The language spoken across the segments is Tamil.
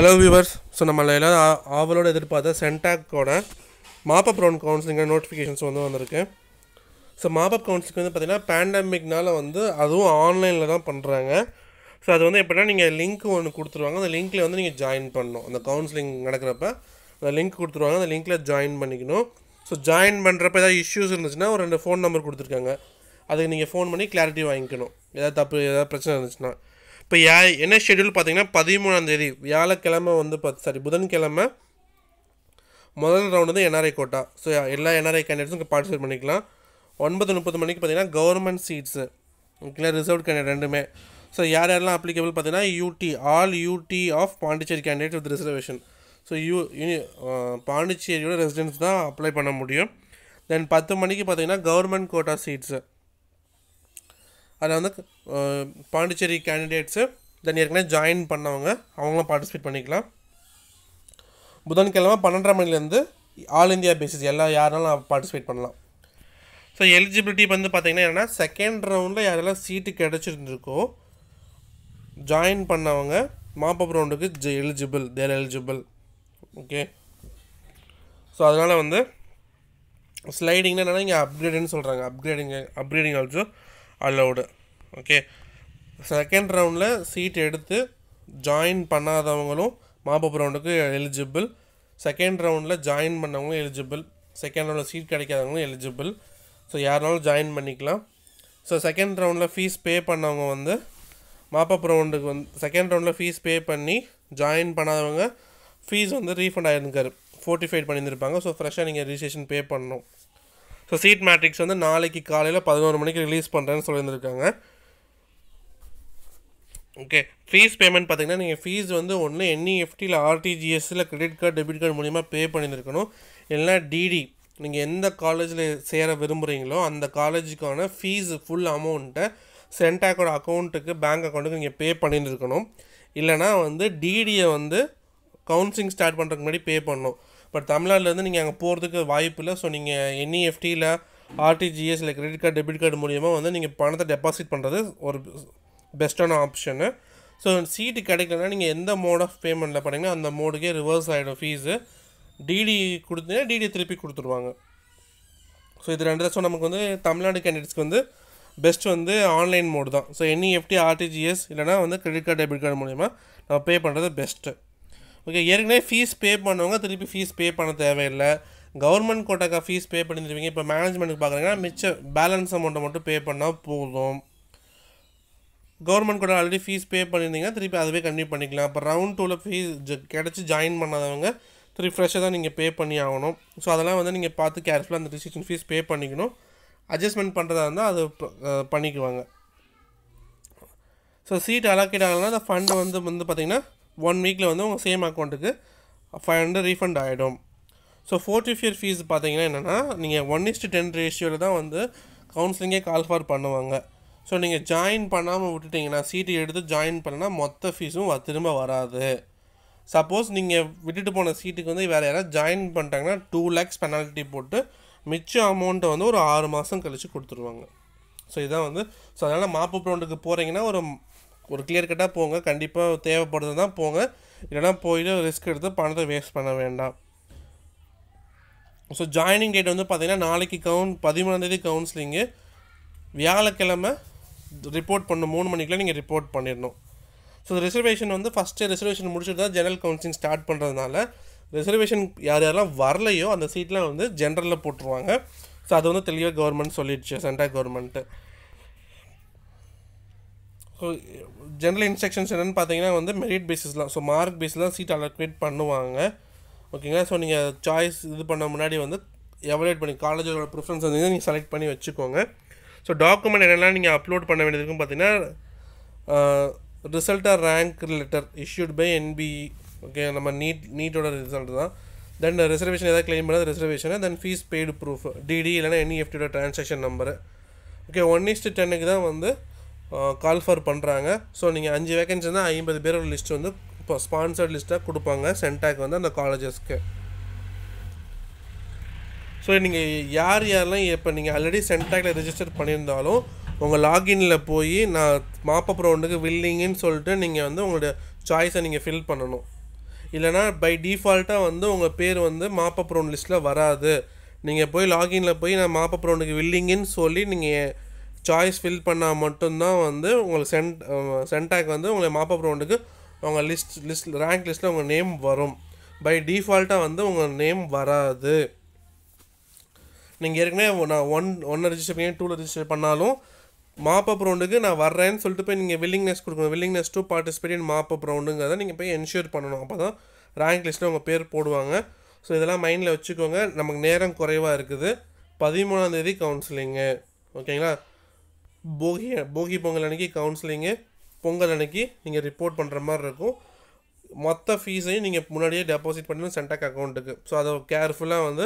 ஹலோ வியூவர்ஸ் ஸோ நம்ம எல்லோரும் ஆவலோடு எதிர்பார்த்த சென்டாக்கோட மாப்பப் ரவுண்ட் கவுன்சிலிங்க நோட்டிஃபிகேஷன்ஸ் வந்து வந்திருக்கு ஸோ மாப்பப் கவுன்சிலிங் வந்து பார்த்திங்கன்னா பேண்டமிக்னால் வந்து அதுவும் ஆன்லைனில் தான் பண்ணுறாங்க ஸோ அது வந்து எப்படின்னா நீங்கள் லிங்க் ஒன்று கொடுத்துருவாங்க அந்த லிங்க்கில் வந்து நீங்கள் ஜாயின் பண்ணணும் அந்த கவுன்சிலிங் நடக்கிறப்ப அந்த லிங்க் கொடுத்துருவாங்க அந்த லிங்க்கில் ஜாயின் பண்ணிக்கணும் ஸோ ஜாயின் பண்ணுறப்ப ஏதாவது இஷ்யூஸ் இருந்துச்சுன்னா ஒரு ரெண்டு ஃபோன் நம்பர் கொடுத்துருக்காங்க அதுக்கு நீங்கள் ஃபோன் பண்ணி கிளாரிட்டி வாங்கிக்கணும் ஏதாவது தப்பு ஏதாவது பிரச்சனை இருந்துச்சுன்னா இப்போ யா என்ன ஷெடியூல் பார்த்தீங்கன்னா பதிமூணாந்தேதி வியாழக்கிழமை வந்து பத் சாரி புதன்கிழமை முதல் ரவுண்டு வந்து என்ஆர்ஐ கோட்டா ஸோ எல்லா என்ஆர்ஐ கேண்டிடேட்ஸும் இங்கே பார்ட்டிசிபேட் பண்ணிக்கலாம் ஒன்பது முப்பது மணிக்கு பார்த்தீங்கன்னா கவர்மெண்ட் சீட்ஸு ஓகேங்களா ரிசர்வ் கேண்டிடேட் ரெண்டுமே ஸோ யார் யாரெல்லாம் அப்ளிகபிள் பார்த்தீங்கன்னா UT all UT of Pondicherry candidate with reservation so you யூனி பாண்டிச்சேரியோட ரெசிடென்ஸ் தான் அப்ளை பண்ண முடியும் தென் பத்து மணிக்கு பார்த்தீங்கன்னா கவர்மெண்ட் கோட்டா சீட்ஸு அதில் வந்து பாண்டிச்சேரி கேண்டிடேட்ஸு தென் ஏற்கனவே ஜாயின் பண்ணவங்க அவங்களும் பார்ட்டிசிபேட் பண்ணிக்கலாம் புதன்கிழமை பன்னெண்டரை மணிலேருந்து ஆல் இந்தியா பேசிஸ் எல்லாம் யாரெல்லாம் பார்ட்டிசிபேட் பண்ணலாம் ஸோ எலிஜிபிலிட்டி வந்து பார்த்திங்கன்னா என்னென்னா செகண்ட் ரவுண்டில் யாரெல்லாம் சீட்டு கிடச்சிருந்துருக்கோ ஜாயின் பண்ணவங்க மாப்பப் ரவுண்டுக்கு ஜெ eligible there eligible okay so அதனால் வந்து ஸ்லைடிங்னா என்னென்னா இங்கே அப்கிரேடுன்னு சொல்கிறாங்க upgrading upgrading also allowed okay second ரவுண்டில் சீட் எடுத்து ஜாயின் பண்ணாதவங்களும் மாபப் ரவுண்டுக்கு எலிஜிபிள் செகண்ட் ரவுண்டில் ஜாயின் பண்ணவங்களும் எலிஜிபிள் செகண்ட் ரவுண்டில் சீட் கிடைக்காதவங்களும் எலிஜிபிள் ஸோ யாருனாலும் ஜாயின் பண்ணிக்கலாம் ஸோ செகண்ட் ரவுண்டில் ஃபீஸ் பே பண்ணவங்க வந்து மாப்பப் ரவுண்டுக்கு வந்து செகண்ட் ரவுண்டில் ஃபீஸ் பே பண்ணி ஜாயின் பண்ணாதவங்க ஃபீஸ் வந்து ரீஃபண்ட் ஆகிருந்துக்காரு ஃபோர்ட்டிஃபைட் பண்ணியிருந்திருப்பாங்க ஸோ ஃப்ரெஷ்ஷாக நீங்கள் ரிஜிஸ்ட்ரேஷன் பே பண்ணணும் ஸோ சீட் மேட்ரிக்ஸ் வந்து நாளைக்கு காலையில் பதினோரு மணிக்கு ரிலீஸ் பண்ணுறேன்னு சொல்லியிருந்துருக்காங்க ஓகே ஃபீஸ் பேமெண்ட் பார்த்தீங்கன்னா நீங்கள் ஃபீஸ் வந்து ஒன்று என்இஎஃப்டியில் e ஆர்டிஜிஎஸ்சில் கிரெடிட் கார்டு டெபிட் கார்டு மூலிமா பே பண்ணியிருக்கணும் இல்லைனா டிடி நீங்கள் எந்த காலேஜில் சேர விரும்புகிறீங்களோ அந்த காலேஜுக்கான ஃபீஸ் ஃபுல் அமௌண்ட்டை சென்டாக்கோட அக்கௌண்ட்டுக்கு பேங்க் அக்கௌண்ட்டுக்கு நீங்கள் பே பண்ணியிருக்கணும் இல்லைனா வந்து டிடியை வந்து கவுன்சிலிங் ஸ்டார்ட் பண்ணுறதுக்கு முன்னாடி பே பண்ணணும் பட் தமிழ்நாட்டிலேருந்து நீங்கள் அங்கே போகிறதுக்கு வாய்ப்பு இல்லை ஸோ நீங்கள் என்இஎஃப்டியில் ஆர்டிஜிஎஸ் இல்லை கிரெடிட் கார்டு டெபிட் கார்டு மூலியமாக வந்து நீங்கள் பணத்தை டெபாசிட் பண்ணுறது ஒரு பெஸ்ட்டான ஆப்ஷனு ஸோ சீட்டு கிடைக்கலன்னா நீங்கள் எந்த மோட் ஆஃப் பேமெண்ட்டில் பண்ணிங்கன்னா அந்த மோடுக்கே ரிவர்ஸ் ஆகிடும் ஃபீஸு டிடி கொடுத்தீங்கன்னா டிடி திருப்பி கொடுத்துருவாங்க ஸோ இது ரெண்டு தான் ஸோ நமக்கு வந்து தமிழ்நாடு கேண்டிடேட்ஸ்க்கு வந்து பெஸ்ட் வந்து ஆன்லைன் மோடு தான் ஸோ என்இஎஃப்டி ஆர்டிஜிஎஸ் இல்லைனா வந்து கிரெடிட் கார்டு டெபிட் கார்டு மூலிமா நம்ம பே பண்ணுறது பெஸ்ட்டு ஓகே ஏற்கனவே ஃபீஸ் பே பண்ணுவாங்க திருப்பி ஃபீஸ் பே பண்ண தேவையில்லை கவர்மெண்ட் கோட்டாக்கா ஃபீஸ் பே பண்ணிடுவீங்க இப்போ மேனேஜ்மெண்ட்டுக்கு பார்க்குறீங்கன்னா மிச்சம் பேலன்ஸ் அமௌண்ட்டை மட்டும் பே பண்ணால் போதும் கவர்மெண்ட் கூட ஆல்ரெடி ஃபீஸ் பே பண்ணியிருந்தீங்கன்னா திருப்பி அதுவே கண்டினியூ பண்ணிக்கலாம் அப்போ ரவுண்ட் டூவில் ஃபீஸ் கிடச்சி ஜாயின் பண்ணாதவங்க திருப்பி ஃப்ரெஷ்ஷாக தான் நீங்கள் பே பண்ணி ஆகணும் ஸோ அதெல்லாம் வந்து நீங்கள் பார்த்து கேர்ஃபுல்லாக அந்த ரிஜிஸ்ட்ரேஷன் ஃபீஸ் பே பண்ணிக்கணும் அட்ஜஸ்ட்மெண்ட் பண்ணுறதா இருந்தால் அது பண்ணிக்குவாங்க ஸோ சீட் அலாக்கேட் ஆகலைன்னா அந்த ஃபண்டு வந்து வந்து பார்த்திங்கன்னா ஒன் வீக்கில் வந்து உங்கள் சேம் அக்கௌண்ட்டுக்கு ஃபைவ் ஹண்ட்ரட் ரீஃபண்ட் ஆகிடும் ஸோ ஃபோர்த் இயர் ஃபீஸ் பார்த்தீங்கன்னா என்னென்னா நீங்கள் ஒன் இஸ்ட்டு டென் ரேஷியோவில் தான் வந்து கவுன்சிலிங்கே கால் ஃபார் பண்ணுவாங்க ஸோ நீங்கள் ஜாயின் பண்ணாமல் விட்டுட்டிங்கன்னா சீட்டு எடுத்து ஜாயின் பண்ணால் மொத்த ஃபீஸும் திரும்ப வராது சப்போஸ் நீங்கள் விட்டுட்டு போன சீட்டுக்கு வந்து வேறு யாராவது ஜாயின் பண்ணிட்டாங்கன்னா டூ லேக்ஸ் பெனால்ட்டி போட்டு மிச்சம் அமௌண்ட்டை வந்து ஒரு ஆறு மாதம் கழித்து கொடுத்துருவாங்க ஸோ இதான் வந்து ஸோ அதனால் மாப்பு ப்ரௌண்டுக்கு போகிறீங்கன்னா ஒரு ஒரு கிளியர் கட்டாக போங்க கண்டிப்பாக தேவைப்படுறது தான் போங்க இல்லைனா போயிட்டு ரிஸ்க் எடுத்து பணத்தை வேஸ்ட் பண்ண வேண்டாம் ஸோ ஜாயினிங் டேட் வந்து பார்த்திங்கன்னா நாளைக்கு கவுன் பதிமூணாந்தேதி கவுன்சிலிங்கு வியாழக்கிழமை ரிப்போர்ட் பண்ணணும் மூணு மணிக்குள்ளே நீங்கள் ரிப்போர்ட் பண்ணிடணும் ஸோ ரிசர்வேஷன் வந்து ஃபஸ்ட்டு ரிசர்வேஷன் முடிச்சுட்டு தான் ஜென்ரல் கவுன்சிலிங் ஸ்டார்ட் பண்ணுறதுனால ரிசர்வேஷன் யார் யாரெல்லாம் வரலையோ அந்த சீட்லாம் வந்து ஜென்ரலில் போட்டுருவாங்க ஸோ அது வந்து தெளிவாக கவர்மெண்ட் சொல்லிடுச்சு central government so general instructions என்னென்னு பார்த்தீங்கன்னா வந்து மெரிட் பேஸிஸ்லாம் ஸோ மார்க் பேஸில் தான் சீட் அலோகேட் பண்ணுவாங்க ஓகேங்களா ஸோ நீங்கள் சாய்ஸ் இது பண்ண முன்னாடி வந்து எவலேட் பண்ணி காலேஜோட ப்ரிஃபரன்ஸ் வந்து நீங்கள் செலக்ட் பண்ணி வச்சுக்கோங்க ஸோ டாக்குமெண்ட் என்னெல்லாம் நீங்கள் அப்லோட் பண்ண வேண்டியதுக்கும் பார்த்தீங்கன்னா ரிசல்ட்டாக rank letter issued by NB okay e. நம்ம நீட் நீட்டோட ரிசல்ட் தான் தென் ரிசர்வேஷன் எதாவது கிளைம் பண்ணாத ரிசர்வேஷனு then fees paid proof DD இல்லைனா என்இஎஃப்டியோட transaction number okay one is டென்னுக்கு தான் வந்து கால் ஃபார் பண்ணுறாங்க ஸோ நீங்கள் அஞ்சு தான் ஐம்பது பேரோட லிஸ்ட் வந்து இப்போ ஸ்பான்சர்ட் லிஸ்ட்டாக கொடுப்பாங்க சென்டாக் வந்து அந்த காலேஜஸ்க்கு ஸோ நீங்கள் யார் யாரெல்லாம் இப்போ நீங்கள் ஆல்ரெடி சென்டாக்டில் ரிஜிஸ்டர் பண்ணியிருந்தாலும் உங்கள் லாகின்ல போய் நான் மாப்பப் ரவுண்டுக்கு வில்லிங்குன்னு சொல்லிட்டு நீங்கள் வந்து உங்களுடைய சாய்ஸை நீங்கள் ஃபில் பண்ணணும் இல்லைனா பை டிஃபால்ட்டாக வந்து உங்கள் பேர் வந்து மாப்பப் ரவுண்ட் லிஸ்ட்டில் வராது நீங்கள் போய் லாகினில் போய் நான் மாப்பப் ரவுண்டுக்கு வில்லிங்குன்னு சொல்லி நீங்கள் சாய்ஸ் ஃபில் பண்ணால் மட்டும்தான் வந்து உங்களுக்கு சென்ட் சென்டாக் வந்து உங்களை மாப்பப் ரவுண்டுக்கு உங்கள் லிஸ்ட் லிஸ்ட் ரேங்க் லிஸ்ட்டில் உங்கள் நேம் வரும் பை டிஃபால்ட்டாக வந்து உங்கள் நேம் வராது நீங்கள் ஏற்கனவே நான் ஒன் ஒன்று ரிஜிஸ்டர் பண்ணி டூவில் ரிஜிஸ்டர் பண்ணாலும் மாப்பப் ரவுண்டுக்கு நான் வர்றேன்னு சொல்லிட்டு போய் நீங்கள் வில்லிங்னஸ் கொடுக்கணும் willingness to participate in mop-up ரவுண்டுங்கிறத நீங்கள் போய் என்ஷூர் பண்ணணும் அப்போ தான் ரேங்க் லிஸ்ட்டில் உங்கள் பேர் போடுவாங்க ஸோ இதெல்லாம் மைண்டில் வச்சுக்கோங்க நமக்கு நேரம் குறைவாக இருக்குது பதிமூணாந்தேதி கவுன்சிலிங்கு ஓகேங்களா போகி போகி பொங்கல் அன்றைக்கி கவுன்சிலிங்கு பொங்கல் அன்றைக்கி நீங்கள் ரிப்போர்ட் பண்ணுற மாதிரி இருக்கும் மொத்த ஃபீஸையும் நீங்கள் முன்னாடியே டெபாசிட் பண்ணணும் சென்டாக் அக்கௌண்ட்டுக்கு ஸோ அதை கேர்ஃபுல்லாக வந்து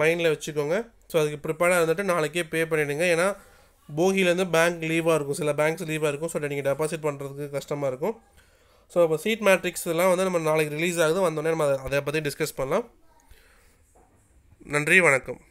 மைண்டில் வச்சுக்கோங்க ஸோ அதுக்கு ப்ரிப்பேர்டாக இருந்துட்டு நாளைக்கே பே பண்ணிவிடுங்க ஏன்னா போகியிலேருந்து பேங்க் லீவாக இருக்கும் சில பேங்க்ஸ் லீவாக இருக்கும் ஸோ நீங்கள் டெபாசிட் பண்ணுறதுக்கு கஷ்டமாக இருக்கும் ஸோ இப்போ சீட் மேட்ரிக்ஸ் இதெல்லாம் வந்து நம்ம நாளைக்கு ரிலீஸ் ஆகுது வந்தோடனே நம்ம அதை பற்றி டிஸ்கஸ் பண்ணலாம் நன்றி வணக்கம்